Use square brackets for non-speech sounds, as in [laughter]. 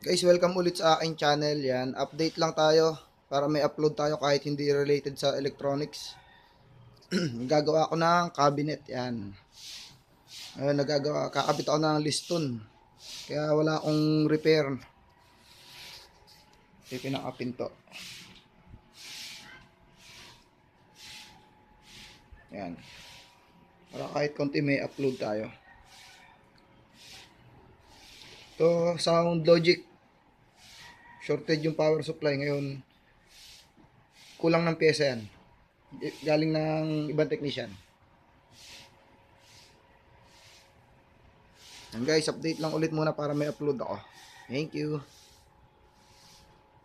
Guys, welcome ulit sa aking channel. Yan, update lang tayo para may upload tayo kahit hindi related sa electronics. [clears throat] Gagawa ako ng cabinet. Yan. Ayun, nagagawa. Kakabit ako ng liston. Kaya wala akong repair. Ito yung pinakapinto. Yan. Para kahit konti may upload tayo. To Sound Logic shortage yung power supply ngayon kulang ng pyesa yan galing ng ibang technician And guys, update lang ulit muna para may upload ako. Thank you.